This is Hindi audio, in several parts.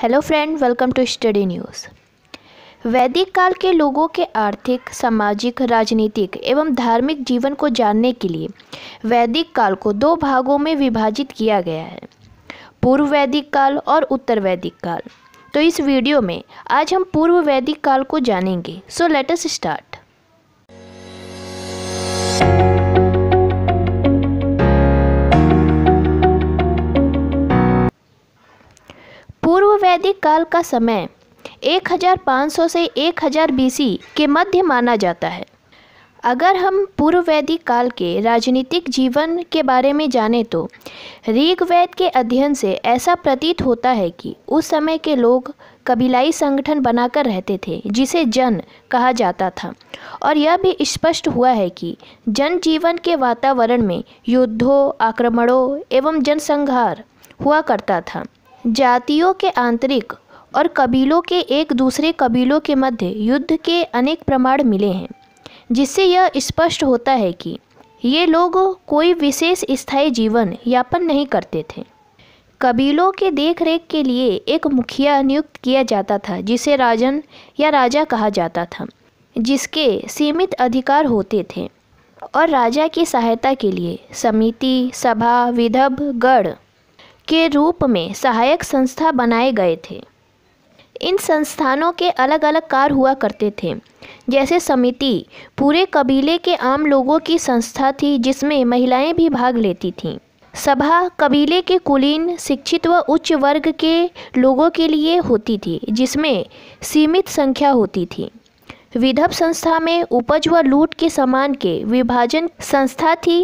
hello friend welcome to study news वैदिक काल के लोगों के आर्थिक सामाजिक राजनीतिक एवं धार्मिक जीवन को जानने के लिए वैदिक काल को दो भागों में विभाजित किया गया है पूर्व वैदिक काल और उत्तर वैदिक काल तो इस वीडियो में आज हम पूर्व वैदिक काल को जानेंगे सो लेट अस स्टार्ट वैदिक काल का समय 1500 से 1000 बीसी के मध्य माना जाता है अगर हम पूर्व वैदिक काल के राजनीतिक जीवन के बारे में जाने तो ऋग्वेद के अध्ययन से ऐसा प्रतीत होता है कि उस समय के लोग कबीलाई संगठन बनाकर रहते थे जिसे जन कहा जाता था और यह भी स्पष्ट हुआ है कि जन जीवन के वातावरण में युद्धों आक्रमणों एवं जनसंहार हुआ करता था जातियों के आंतरिक और कबीलों के एक दूसरे कबीलों के मध्य युद्ध के अनेक प्रमाण मिले हैं जिससे यह स्पष्ट होता है कि ये लोग कोई विशेष स्थायी जीवन यापन नहीं करते थे कबीलों के देखरेख के लिए एक मुखिया नियुक्त किया जाता था जिसे राजन या राजा कहा जाता था जिसके सीमित अधिकार होते थे और राजा की सहायता के लिए समिति सभा विधभ गढ़ के रूप में सहायक संस्था बनाए गए थे इन संस्थानों के अलग अलग कार्य हुआ करते थे जैसे समिति पूरे कबीले के आम लोगों की संस्था थी जिसमें महिलाएं भी भाग लेती थीं सभा कबीले के कुलीन शिक्षित व उच्च वर्ग के लोगों के लिए होती थी जिसमें सीमित संख्या होती थी विधव संस्था में उपज व लूट के सामान के विभाजन संस्था थी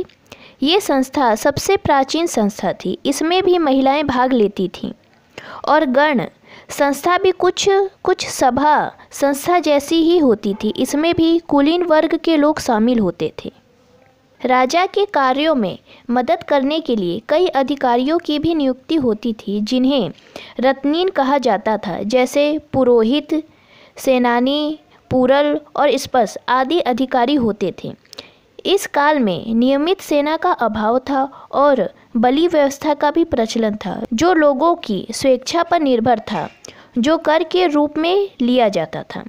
ये संस्था सबसे प्राचीन संस्था थी इसमें भी महिलाएं भाग लेती थीं और गण संस्था भी कुछ कुछ सभा संस्था जैसी ही होती थी इसमें भी कुलीन वर्ग के लोग शामिल होते थे राजा के कार्यों में मदद करने के लिए कई अधिकारियों की भी नियुक्ति होती थी जिन्हें रत्नीन कहा जाता था जैसे पुरोहित सेनानी पूरल और स्पर्श आदि अधिकारी होते थे इस काल में नियमित सेना का अभाव था और बलि व्यवस्था का भी प्रचलन था जो लोगों की स्वेच्छा पर निर्भर था जो कर के रूप में लिया जाता था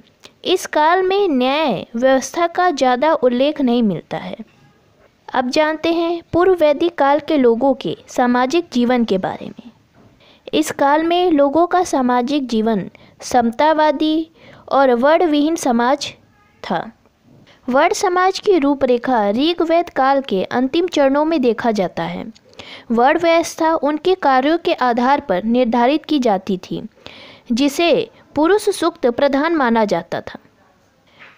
इस काल में न्याय व्यवस्था का ज़्यादा उल्लेख नहीं मिलता है अब जानते हैं पूर्व वैदिक काल के लोगों के सामाजिक जीवन के बारे में इस काल में लोगों का सामाजिक जीवन समतावादी और वर्णविहीन समाज था वर्ण समाज की रूपरेखा ऋग्वेद काल के अंतिम चरणों में देखा जाता है वर्ण व्यवस्था उनके कार्यों के आधार पर निर्धारित की जाती थी जिसे पुरुष सूक्त प्रधान माना जाता था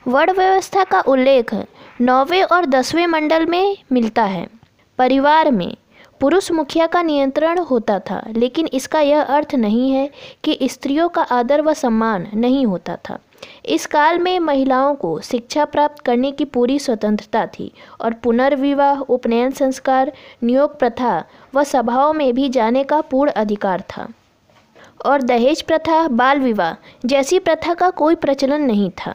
वर्ण व्यवस्था का उल्लेख नौवें और दसवें मंडल में मिलता है परिवार में पुरुष मुखिया का नियंत्रण होता था लेकिन इसका यह अर्थ नहीं है कि स्त्रियों का आदर व सम्मान नहीं होता था इस काल में महिलाओं को शिक्षा प्राप्त करने की पूरी स्वतंत्रता थी और पुनर्विवाह उपनयन संस्कार नियोग प्रथा व सभाओं में भी जाने का पूर्ण अधिकार था और दहेज प्रथा बाल विवाह जैसी प्रथा का कोई प्रचलन नहीं था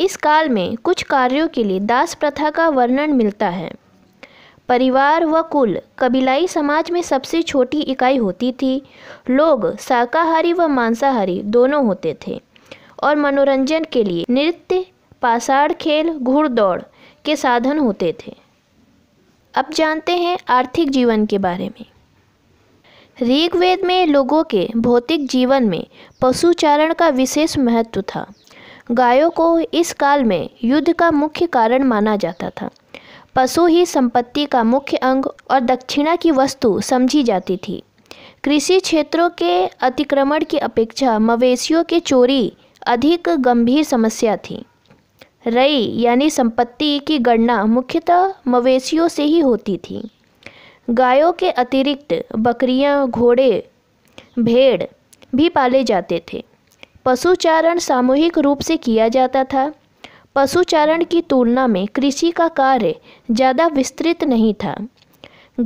इस काल में कुछ कार्यों के लिए दास प्रथा का वर्णन मिलता है परिवार व कुल कबीलाई समाज में सबसे छोटी इकाई होती थी लोग शाकाहारी व मांसाहारी दोनों होते थे और मनोरंजन के लिए नृत्य पाषाण खेल घुड़दौड़ के साधन होते थे अब जानते हैं आर्थिक जीवन के बारे में ऋग्वेद में लोगों के भौतिक जीवन में पशुचारण का विशेष महत्व था गायों को इस काल में युद्ध का मुख्य कारण माना जाता था पशु ही संपत्ति का मुख्य अंग और दक्षिणा की वस्तु समझी जाती थी कृषि क्षेत्रों के अतिक्रमण की अपेक्षा मवेशियों के चोरी अधिक गंभीर समस्या थी रई यानी संपत्ति की गणना मुख्यतः मवेशियों से ही होती थी गायों के अतिरिक्त बकरियां, घोड़े भेड़ भी पाले जाते थे पशुचारण सामूहिक रूप से किया जाता था पशुचारण की तुलना में कृषि का कार्य ज़्यादा विस्तृत नहीं था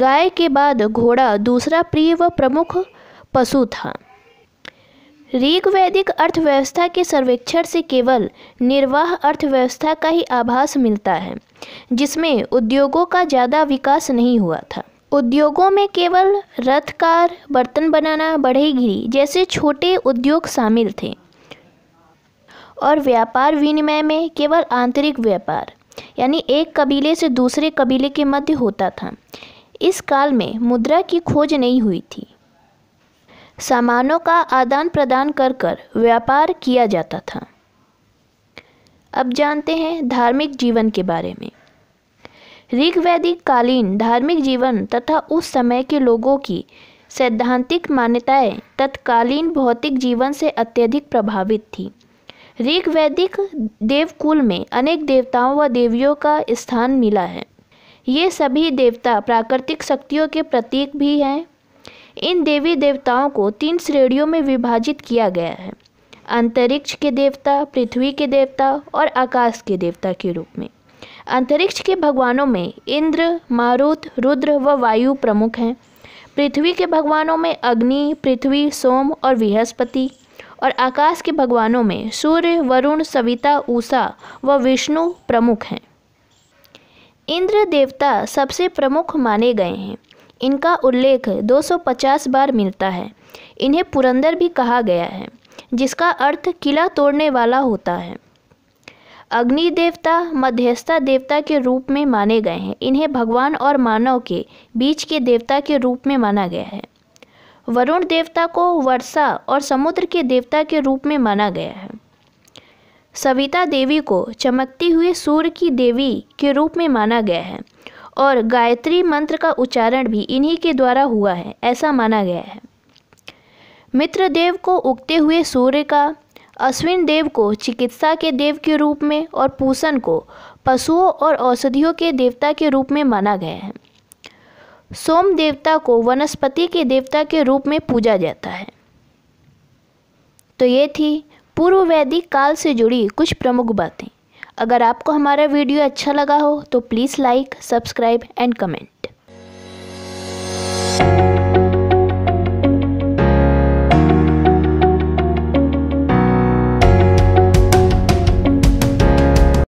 गाय के बाद घोड़ा दूसरा प्रिय व प्रमुख पशु था ऋग्वैदिक अर्थव्यवस्था के सर्वेक्षण से केवल निर्वाह अर्थव्यवस्था का ही आभास मिलता है जिसमें उद्योगों का ज़्यादा विकास नहीं हुआ था उद्योगों में केवल रथकार बर्तन बनाना बढ़ेगिरी जैसे छोटे उद्योग शामिल थे और व्यापार विनिमय में केवल आंतरिक व्यापार यानी एक कबीले से दूसरे कबीले के मध्य होता था इस काल में मुद्रा की खोज नहीं हुई थी सामानों का आदान प्रदान कर कर व्यापार किया जाता था अब जानते हैं धार्मिक जीवन के बारे में ऋग्वैदिक कालीन धार्मिक जीवन तथा उस समय के लोगों की सैद्धांतिक मान्यताएं तत्कालीन भौतिक जीवन से अत्यधिक प्रभावित थी ऋग्वैदिक देवकुल में अनेक देवताओं व देवियों का स्थान मिला है ये सभी देवता प्राकृतिक शक्तियों के प्रतीक भी हैं इन देवी देवताओं को तीन श्रेणियों में विभाजित किया गया है अंतरिक्ष के देवता पृथ्वी के देवता और आकाश के देवता के रूप में अंतरिक्ष के भगवानों में इंद्र मारुत रुद्र व वायु प्रमुख हैं पृथ्वी के भगवानों में अग्नि पृथ्वी सोम और बृहस्पति और आकाश के भगवानों में सूर्य वरुण सविता ऊषा व विष्णु प्रमुख हैं इंद्र देवता सबसे प्रमुख माने गए हैं इनका उल्लेख 250 बार मिलता है इन्हें पुरंदर भी कहा गया है जिसका अर्थ किला तोड़ने वाला होता है अग्नि देवता मध्यस्था देवता के रूप में माने गए हैं इन्हें भगवान और मानव के बीच के देवता के रूप में माना गया है वरुण देवता को वर्षा और समुद्र के देवता के रूप में माना गया है सविता देवी को चमकती हुई सूर्य की देवी के रूप में माना गया है और गायत्री मंत्र का उच्चारण भी इन्हीं के द्वारा हुआ है ऐसा माना गया है मित्र देव को उगते हुए सूर्य का अश्विन देव को चिकित्सा के देव के रूप में और पूषण को पशुओं और औषधियों के देवता के रूप में माना गया है सोम देवता को वनस्पति के देवता के रूप में पूजा जाता है तो ये थी पूर्व वैदिक काल से जुड़ी कुछ प्रमुख बातें अगर आपको हमारा वीडियो अच्छा लगा हो तो please like subscribe and comment